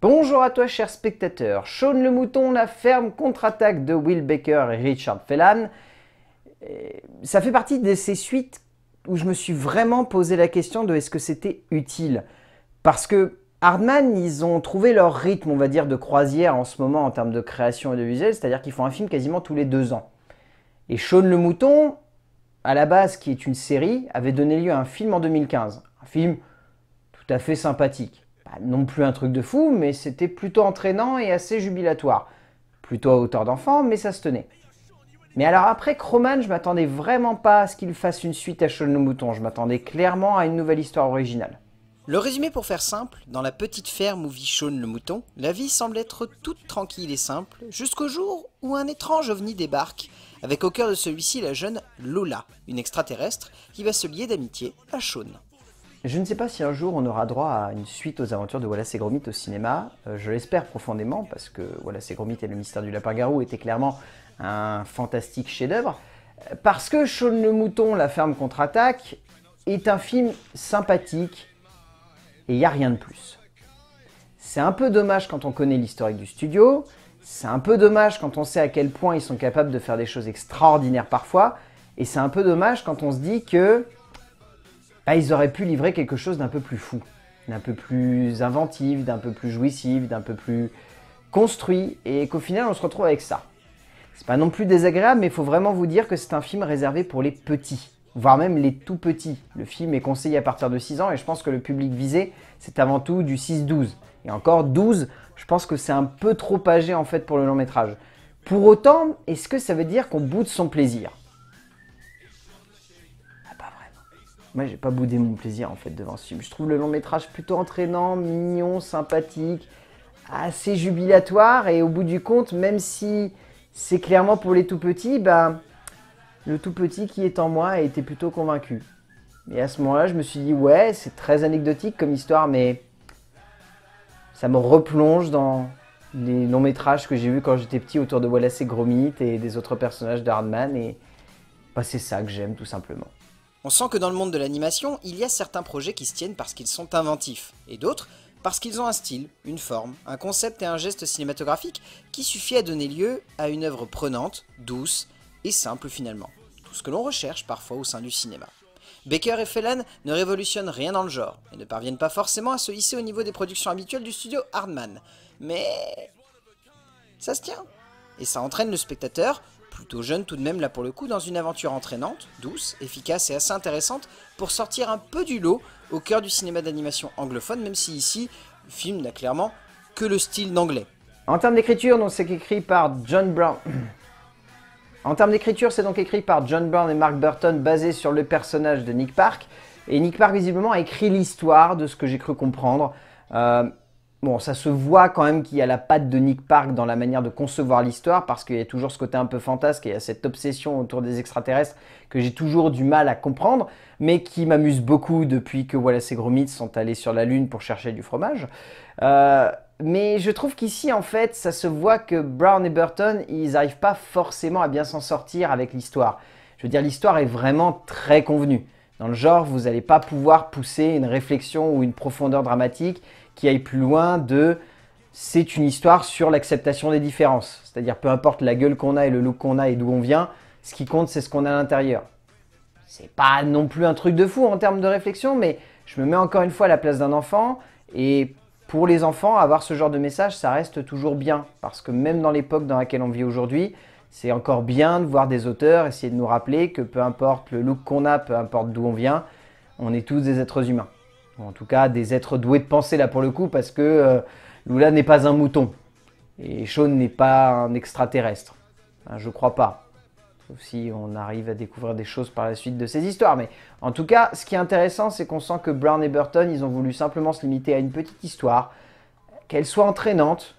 Bonjour à toi cher spectateur, Shaun le Mouton, la ferme contre-attaque de Will Baker et Richard Phelan. Ça fait partie de ces suites où je me suis vraiment posé la question de est-ce que c'était utile. Parce que Hardman, ils ont trouvé leur rythme, on va dire, de croisière en ce moment en termes de création et de visuel, c'est-à-dire qu'ils font un film quasiment tous les deux ans. Et Shaun le Mouton, à la base, qui est une série, avait donné lieu à un film en 2015. Un film tout à fait sympathique non plus un truc de fou, mais c'était plutôt entraînant et assez jubilatoire. Plutôt à hauteur d'enfant, mais ça se tenait. Mais alors après Croman, je m'attendais vraiment pas à ce qu'il fasse une suite à le Mouton, je m'attendais clairement à une nouvelle histoire originale. Le résumé pour faire simple, dans la petite ferme où vit Sean le mouton, la vie semble être toute tranquille et simple, jusqu'au jour où un étrange ovni débarque, avec au cœur de celui-ci la jeune Lola, une extraterrestre qui va se lier d'amitié à Sean. Je ne sais pas si un jour on aura droit à une suite aux aventures de Wallace et Gromit au cinéma. Euh, je l'espère profondément parce que Wallace et Gromit et le mystère du lapin-garou étaient clairement un fantastique chef-d'œuvre. Parce que Shaun le Mouton, La ferme contre-attaque, est un film sympathique et il n'y a rien de plus. C'est un peu dommage quand on connaît l'historique du studio, c'est un peu dommage quand on sait à quel point ils sont capables de faire des choses extraordinaires parfois, et c'est un peu dommage quand on se dit que bah, ils auraient pu livrer quelque chose d'un peu plus fou, d'un peu plus inventif, d'un peu plus jouissif, d'un peu plus construit, et qu'au final on se retrouve avec ça. C'est pas non plus désagréable, mais il faut vraiment vous dire que c'est un film réservé pour les petits, voire même les tout petits. Le film est conseillé à partir de 6 ans, et je pense que le public visé, c'est avant tout du 6-12. Et encore 12, je pense que c'est un peu trop âgé en fait pour le long métrage. Pour autant, est-ce que ça veut dire qu'on boude son plaisir moi j'ai pas boudé mon plaisir en fait devant ce film. Je trouve le long métrage plutôt entraînant, mignon, sympathique, assez jubilatoire et au bout du compte, même si c'est clairement pour les tout petits, bah, le tout petit qui est en moi a été plutôt convaincu. Et à ce moment-là, je me suis dit ouais, c'est très anecdotique comme histoire, mais ça me replonge dans les longs métrages que j'ai vus quand j'étais petit autour de Wallace et Gromit et des autres personnages d'Hardman et bah, c'est ça que j'aime tout simplement. On sent que dans le monde de l'animation, il y a certains projets qui se tiennent parce qu'ils sont inventifs, et d'autres parce qu'ils ont un style, une forme, un concept et un geste cinématographique qui suffit à donner lieu à une œuvre prenante, douce et simple finalement. Tout ce que l'on recherche parfois au sein du cinéma. Baker et Phelan ne révolutionnent rien dans le genre, et ne parviennent pas forcément à se hisser au niveau des productions habituelles du studio Hardman, mais... ça se tient, et ça entraîne le spectateur plutôt jeune tout de même là pour le coup, dans une aventure entraînante, douce, efficace et assez intéressante pour sortir un peu du lot au cœur du cinéma d'animation anglophone, même si ici, le film n'a clairement que le style d'anglais. En termes d'écriture, c'est écrit par John Brown. en termes d'écriture, c'est donc écrit par John Brown et Mark Burton, basé sur le personnage de Nick Park. Et Nick Park, visiblement, a écrit l'histoire de ce que j'ai cru comprendre. Euh, Bon, ça se voit quand même qu'il y a la patte de Nick Park dans la manière de concevoir l'histoire, parce qu'il y a toujours ce côté un peu fantasque et il a cette obsession autour des extraterrestres que j'ai toujours du mal à comprendre, mais qui m'amuse beaucoup depuis que Wallace et Gromit sont allés sur la Lune pour chercher du fromage. Euh, mais je trouve qu'ici, en fait, ça se voit que Brown et Burton, ils n'arrivent pas forcément à bien s'en sortir avec l'histoire. Je veux dire, l'histoire est vraiment très convenue. Dans le genre, vous n'allez pas pouvoir pousser une réflexion ou une profondeur dramatique qui aille plus loin de c'est une histoire sur l'acceptation des différences. C'est-à-dire peu importe la gueule qu'on a et le look qu'on a et d'où on vient, ce qui compte c'est ce qu'on a à l'intérieur. C'est pas non plus un truc de fou en termes de réflexion, mais je me mets encore une fois à la place d'un enfant et pour les enfants, avoir ce genre de message, ça reste toujours bien. Parce que même dans l'époque dans laquelle on vit aujourd'hui, c'est encore bien de voir des auteurs essayer de nous rappeler que peu importe le look qu'on a, peu importe d'où on vient, on est tous des êtres humains en tout cas des êtres doués de pensée là pour le coup, parce que euh, Lula n'est pas un mouton, et Sean n'est pas un extraterrestre. Hein, je crois pas. Sauf si on arrive à découvrir des choses par la suite de ces histoires. Mais en tout cas, ce qui est intéressant, c'est qu'on sent que Brown et Burton, ils ont voulu simplement se limiter à une petite histoire, qu'elle soit entraînante,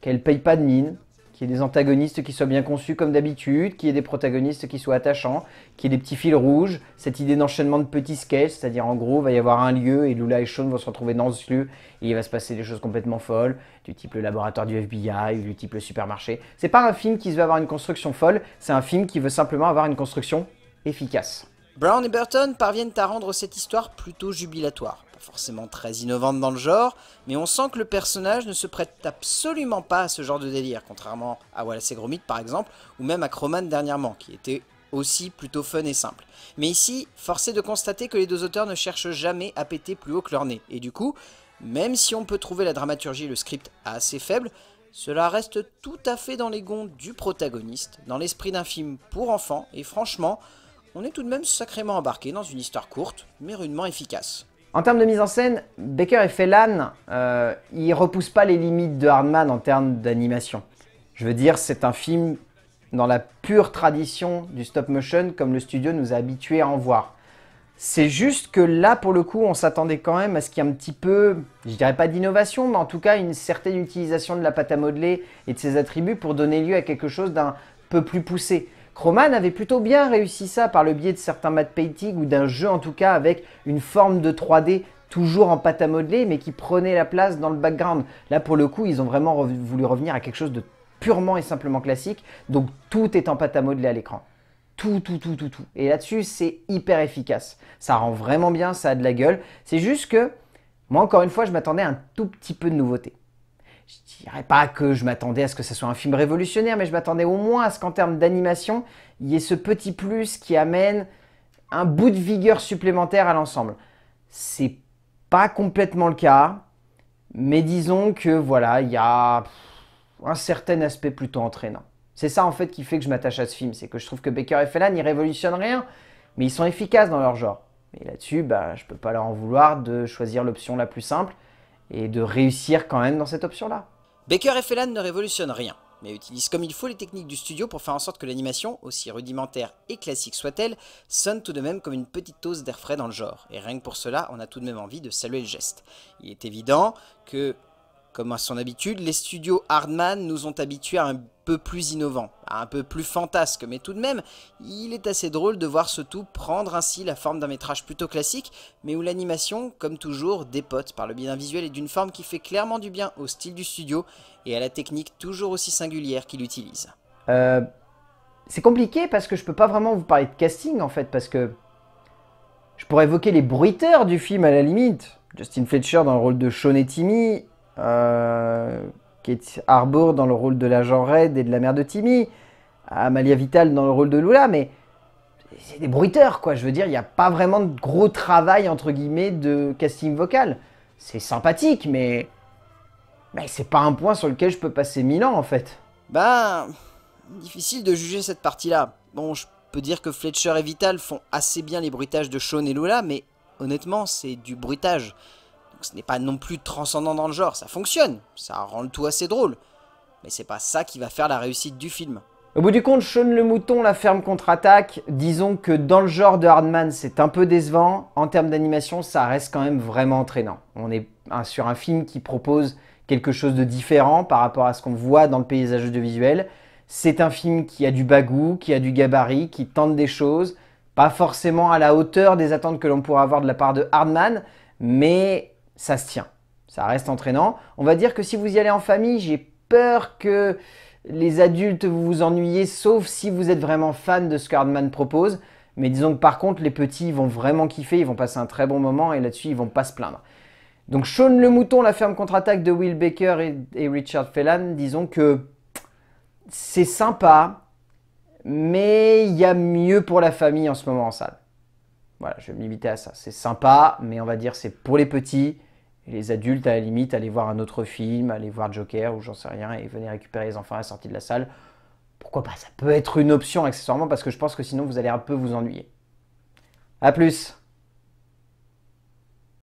qu'elle paye pas de mine, qu'il y ait des antagonistes qui soient bien conçus comme d'habitude, qui y ait des protagonistes qui soient attachants, qui y ait des petits fils rouges, cette idée d'enchaînement de petits sketchs, c'est-à-dire en gros, il va y avoir un lieu et Lula et Sean vont se retrouver dans ce lieu et il va se passer des choses complètement folles, du type le laboratoire du FBI ou du type le supermarché. C'est pas un film qui veut avoir une construction folle, c'est un film qui veut simplement avoir une construction efficace. Brown et Burton parviennent à rendre cette histoire plutôt jubilatoire, pas forcément très innovante dans le genre, mais on sent que le personnage ne se prête absolument pas à ce genre de délire, contrairement à Wallace et Gromit par exemple, ou même à Croman dernièrement, qui était aussi plutôt fun et simple. Mais ici, force est de constater que les deux auteurs ne cherchent jamais à péter plus haut que leur nez, et du coup, même si on peut trouver la dramaturgie et le script assez faibles, cela reste tout à fait dans les gonds du protagoniste, dans l'esprit d'un film pour enfants, et franchement, on est tout de même sacrément embarqué dans une histoire courte, mais rudement efficace. En termes de mise en scène, Baker et Fellan, euh, ils repoussent pas les limites de Hardman en termes d'animation. Je veux dire, c'est un film dans la pure tradition du stop motion comme le studio nous a habitués à en voir. C'est juste que là, pour le coup, on s'attendait quand même à ce qu'il y ait un petit peu, je dirais pas d'innovation, mais en tout cas une certaine utilisation de la pâte à modeler et de ses attributs pour donner lieu à quelque chose d'un peu plus poussé. Chroman avait plutôt bien réussi ça par le biais de certains matte painting ou d'un jeu en tout cas avec une forme de 3D toujours en pâte à modeler mais qui prenait la place dans le background. Là pour le coup ils ont vraiment voulu revenir à quelque chose de purement et simplement classique donc tout est en pâte à modeler à l'écran. Tout, tout, tout, tout, tout. Et là-dessus c'est hyper efficace. Ça rend vraiment bien, ça a de la gueule. C'est juste que moi encore une fois je m'attendais à un tout petit peu de nouveauté je dirais pas que je m'attendais à ce que ce soit un film révolutionnaire, mais je m'attendais au moins à ce qu'en termes d'animation, il y ait ce petit plus qui amène un bout de vigueur supplémentaire à l'ensemble. C'est pas complètement le cas, mais disons que voilà, il y a un certain aspect plutôt entraînant. C'est ça en fait qui fait que je m'attache à ce film, c'est que je trouve que Baker et Fellan n'y révolutionnent rien, mais ils sont efficaces dans leur genre. Et là-dessus, je bah, je peux pas leur en vouloir de choisir l'option la plus simple et de réussir quand même dans cette option-là. Baker et Felan ne révolutionnent rien, mais utilisent comme il faut les techniques du studio pour faire en sorte que l'animation, aussi rudimentaire et classique soit-elle, sonne tout de même comme une petite dose d'air frais dans le genre. Et rien que pour cela, on a tout de même envie de saluer le geste. Il est évident que comme à son habitude, les studios Hardman nous ont habitués à un peu plus innovant, à un peu plus fantasque, mais tout de même, il est assez drôle de voir ce tout prendre ainsi la forme d'un métrage plutôt classique, mais où l'animation, comme toujours, dépote par le biais visuel et d'une forme qui fait clairement du bien au style du studio et à la technique toujours aussi singulière qu'il utilise. Euh, c'est compliqué parce que je peux pas vraiment vous parler de casting en fait, parce que je pourrais évoquer les bruiteurs du film à la limite. Justin Fletcher dans le rôle de Sean et Timmy, euh, Kate Harbour dans le rôle de l'agent Red et de la mère de Timmy, Amalia Vital dans le rôle de Lula, mais c'est des bruiteurs, quoi. Je veux dire, il n'y a pas vraiment de gros travail, entre guillemets, de casting vocal. C'est sympathique, mais. Mais c'est pas un point sur lequel je peux passer mille ans, en fait. Bah. Difficile de juger cette partie-là. Bon, je peux dire que Fletcher et Vital font assez bien les bruitages de Sean et Lula, mais honnêtement, c'est du bruitage ce n'est pas non plus transcendant dans le genre, ça fonctionne, ça rend le tout assez drôle. Mais c'est pas ça qui va faire la réussite du film. Au bout du compte, Sean le Mouton, la ferme contre-attaque, disons que dans le genre de Hardman, c'est un peu décevant. En termes d'animation, ça reste quand même vraiment entraînant. On est sur un film qui propose quelque chose de différent par rapport à ce qu'on voit dans le paysage audiovisuel. C'est un film qui a du bagou, qui a du gabarit, qui tente des choses, pas forcément à la hauteur des attentes que l'on pourrait avoir de la part de Hardman, mais ça se tient. Ça reste entraînant. On va dire que si vous y allez en famille, j'ai peur que les adultes vous vous ennuyiez, sauf si vous êtes vraiment fan de ce qu'Hardman propose. Mais disons que par contre, les petits vont vraiment kiffer, ils vont passer un très bon moment et là-dessus, ils vont pas se plaindre. Donc Sean le Mouton, la ferme contre-attaque de Will Baker et, Richard Phelan, disons que c'est sympa, mais il y a mieux pour la famille en ce moment en salle. Voilà, je vais me à ça. C'est sympa, mais on va dire c'est pour les petits. Et les adultes, à la limite, aller voir un autre film, aller voir Joker ou j'en sais rien, et venir récupérer les enfants à la sortie de la salle. Pourquoi pas Ça peut être une option accessoirement parce que je pense que sinon vous allez un peu vous ennuyer. A plus